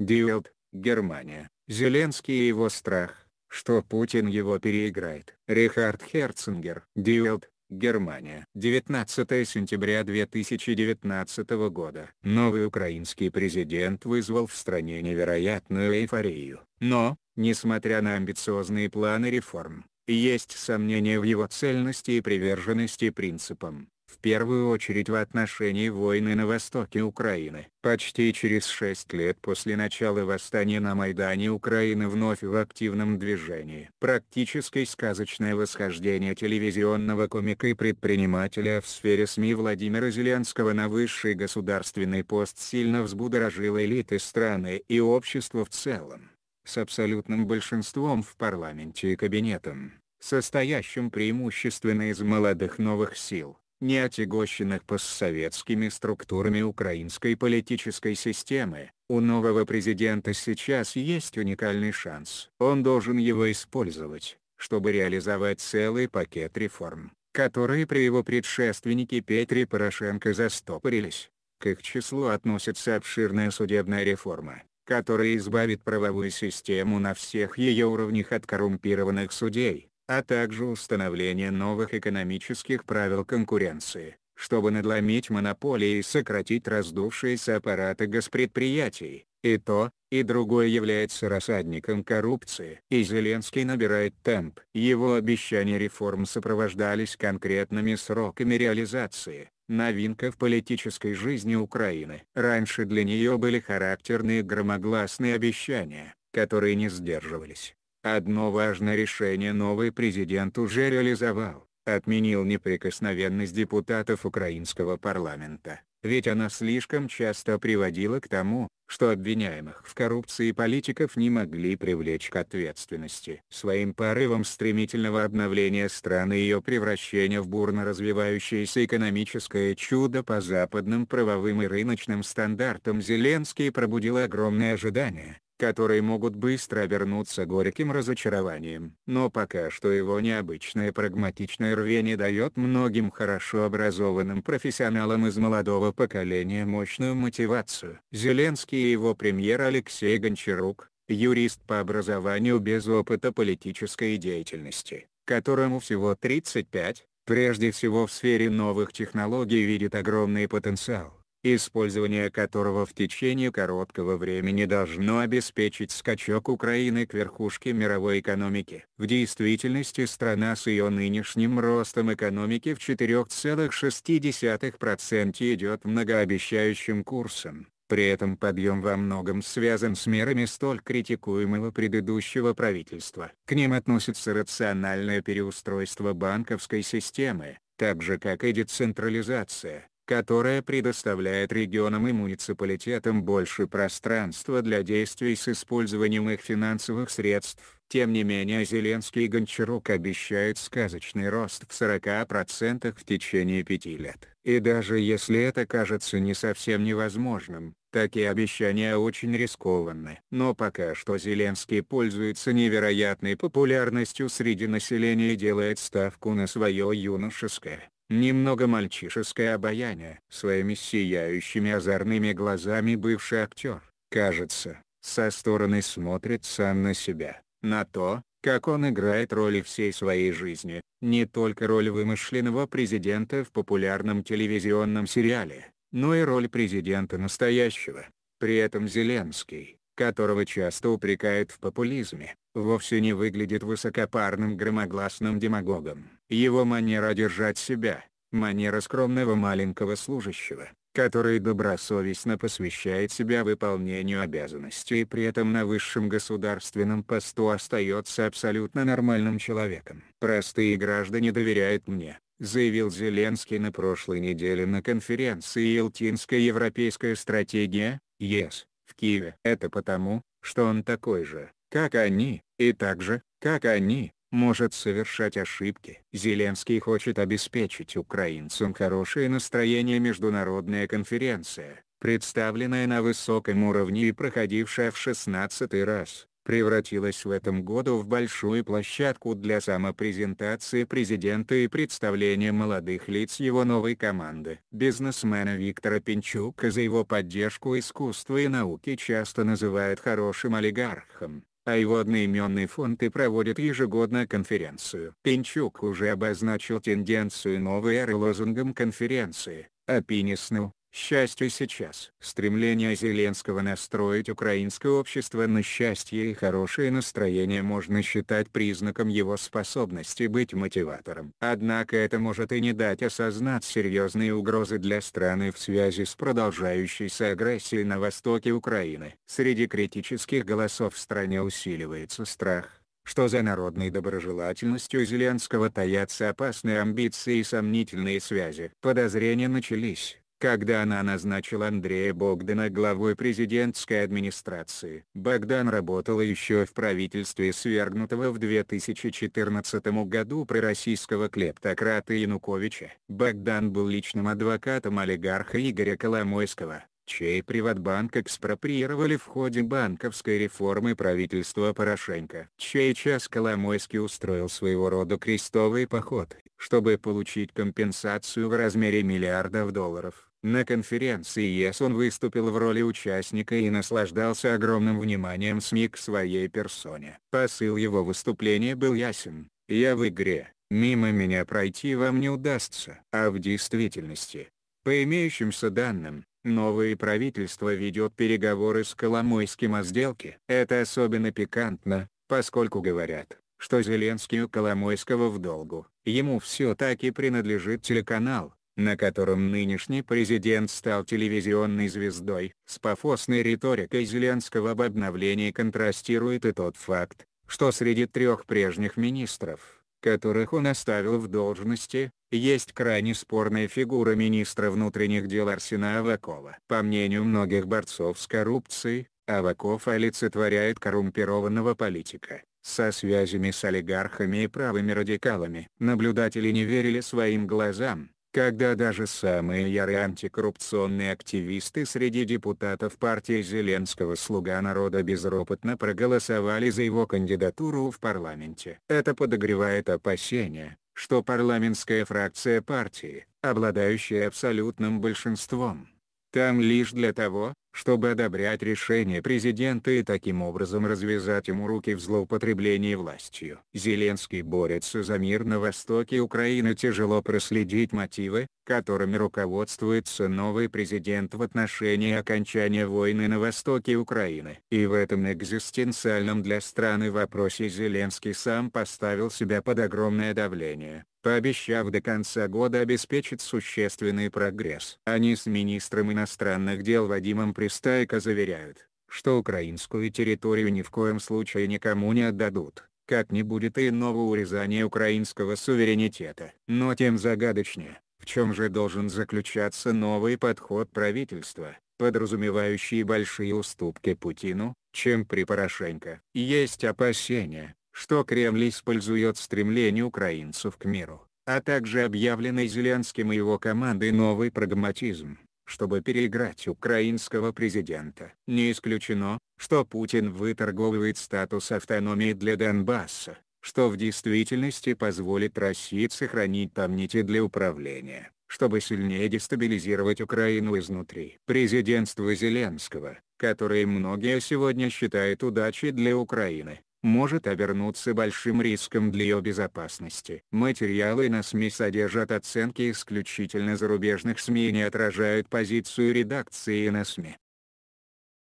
Диэлд, Германия. Зеленский и его страх, что Путин его переиграет. Рихард Херцингер. Диэлд, Германия. 19 сентября 2019 года. Новый украинский президент вызвал в стране невероятную эйфорию. Но, несмотря на амбициозные планы реформ, есть сомнения в его цельности и приверженности принципам, в первую очередь в отношении войны на востоке Украины. Почти через шесть лет после начала восстания на Майдане Украина вновь в активном движении. Практически сказочное восхождение телевизионного комика и предпринимателя в сфере СМИ Владимира Зеленского на высший государственный пост сильно взбудоражило элиты страны и общество в целом. С абсолютным большинством в парламенте и кабинетом, состоящим преимущественно из молодых новых сил, не отягощенных постсоветскими структурами украинской политической системы, у нового президента сейчас есть уникальный шанс. Он должен его использовать, чтобы реализовать целый пакет реформ, которые при его предшественнике Петре Порошенко застопорились. К их числу относится обширная судебная реформа, которая избавит правовую систему на всех ее уровнях от коррумпированных судей, а также установление новых экономических правил конкуренции, чтобы надломить монополии и сократить раздувшиеся аппараты госпредприятий. И то, и другое является рассадником коррупции. И Зеленский набирает темп. Его обещания реформ сопровождались конкретными сроками реализации. Новинка в политической жизни Украины. Раньше для нее были характерные громогласные обещания, которые не сдерживались. Одно важное решение новый президент уже реализовал, отменил неприкосновенность депутатов украинского парламента, ведь она слишком часто приводила к тому, что обвиняемых в коррупции политиков не могли привлечь к ответственности. Своим порывом стремительного обновления страны и ее превращения в бурно развивающееся экономическое чудо по западным правовым и рыночным стандартам Зеленский пробудил огромные ожидания, которые могут быстро обернуться горьким разочарованием. Но пока что его необычное прагматичное рвение дает многим хорошо образованным профессионалам из молодого поколения мощную мотивацию. Зеленский и его премьер Алексей Гончарук, юрист по образованию без опыта политической деятельности, которому всего 35, прежде всего в сфере новых технологий видит огромный потенциал использование которого в течение короткого времени должно обеспечить скачок Украины к верхушке мировой экономики. В действительности страна с ее нынешним ростом экономики в 4,6% идет многообещающим курсом. При этом подъем во многом связан с мерами столь критикуемого предыдущего правительства. К ним относится рациональное переустройство банковской системы, так же как и децентрализация, которая предоставляет регионам и муниципалитетам больше пространства для действий с использованием их финансовых средств. Тем не менее Зеленский и Гончарук обещают сказочный рост в 40% в течение пяти лет. И даже если это кажется не совсем невозможным, такие обещания очень рискованны. Но пока что Зеленский пользуется невероятной популярностью среди населения и делает ставку на свое юношеское Немного мальчишеское обаяние. Своими сияющими озорными глазами бывший актер, кажется, со стороны смотрит сам на себя, на то, как он играет роли всей своей жизни, не только роль вымышленного президента в популярном телевизионном сериале, но и роль президента настоящего. При этом Зеленский, которого часто упрекают в популизме, вовсе не выглядит высокопарным громогласным демагогом. Его манера держать себя, манера скромного маленького служащего, который добросовестно посвящает себя выполнению обязанностей и при этом на высшем государственном посту остается абсолютно нормальным человеком. «Простые граждане доверяют мне», заявил Зеленский на прошлой неделе на конференции «Елтинская европейская стратегия», ЕС. Киеве. Это потому, что он такой же, как они, и так же, как они, может совершать ошибки. Зеленский хочет обеспечить украинцам хорошее настроение международная конференция, представленная на высоком уровне и проходившая в 16 раз превратилась в этом году в большую площадку для самопрезентации президента и представления молодых лиц его новой команды. Бизнесмена Виктора Пинчука за его поддержку искусства и науки часто называют хорошим олигархом а его одноименный фонд и проводит ежегодно конференцию. Пинчук уже обозначил тенденцию новой эры лозунгом конференции, а Пинисну, Счастье сейчас. Стремление Зеленского настроить украинское общество на счастье и хорошее настроение можно считать признаком его способности быть мотиватором. Однако это может и не дать осознать серьезные угрозы для страны в связи с продолжающейся агрессией на востоке Украины. Среди критических голосов в стране усиливается страх что за народной доброжелательностью Зеленского таятся опасные амбиции и сомнительные связи. Подозрения начались, когда она назначила Андрея Богдана главой президентской администрации. Богдан работал еще в правительстве свергнутого в 2014 году пророссийского клептократа Януковича. Богдан был личным адвокатом олигарха Игоря Коломойского, чей Приватбанк экспроприировали в ходе банковской реформы правительства Порошенко. Чей час Коломойский устроил своего рода крестовый поход, чтобы получить компенсацию в размере миллиардов долларов. На конференции ЕС он выступил в роли участника и наслаждался огромным вниманием СМИ к своей персоне. Посыл его выступления был ясен, «Я в игре, мимо меня пройти вам не удастся». А в действительности, по имеющимся данным, Новое правительство ведет переговоры с Коломойским о сделке. Это особенно пикантно, поскольку говорят, что Зеленский у Коломойского в долгу. Ему все-таки принадлежит телеканал, на котором нынешний президент стал телевизионной звездой. С пафосной риторикой Зеленского об обновлении контрастирует и тот факт, что среди трех прежних министров которых он оставил в должности, есть крайне спорная фигура министра внутренних дел Арсена Авакова. По мнению многих борцов с коррупцией, Аваков олицетворяет коррумпированного политика, со связями с олигархами и правыми радикалами. Наблюдатели не верили своим глазам, когда даже самые ярые антикоррупционные активисты среди депутатов партии Зеленского «Слуга народа» безропотно проголосовали за его кандидатуру в парламенте. Это подогревает опасения, что парламентская фракция партии, обладающая абсолютным большинством, там лишь для того, чтобы одобрять решение президента и таким образом развязать ему руки в злоупотреблении властью. Зеленский борется за мир на востоке Украины тяжело проследить мотивы, которыми руководствуется новый президент в отношении окончания войны на востоке Украины. И в этом экзистенциальном для страны вопросе Зеленский сам поставил себя под огромное давление пообещав до конца года обеспечить существенный прогресс. Они с министром иностранных дел Вадимом Пристайко заверяют, что украинскую территорию ни в коем случае никому не отдадут, как не будет и иного урезания украинского суверенитета. Но тем загадочнее, в чем же должен заключаться новый подход правительства, подразумевающий большие уступки Путину, чем при Порошенко. Есть опасения, что Кремль использует стремление украинцев к миру, а также объявленный Зеленским и его командой новый прагматизм, чтобы переиграть украинского президента. Не исключено, что Путин выторговывает статус автономии для Донбасса, что в действительности позволит России сохранить там нити для управления, чтобы сильнее дестабилизировать Украину изнутри. Президентство Зеленского, которое многие сегодня считают удачей для Украины, может обернуться большим риском для ее безопасности. Материалы на СМИ содержат оценки исключительно зарубежных СМИ и не отражают позицию редакции на СМИ.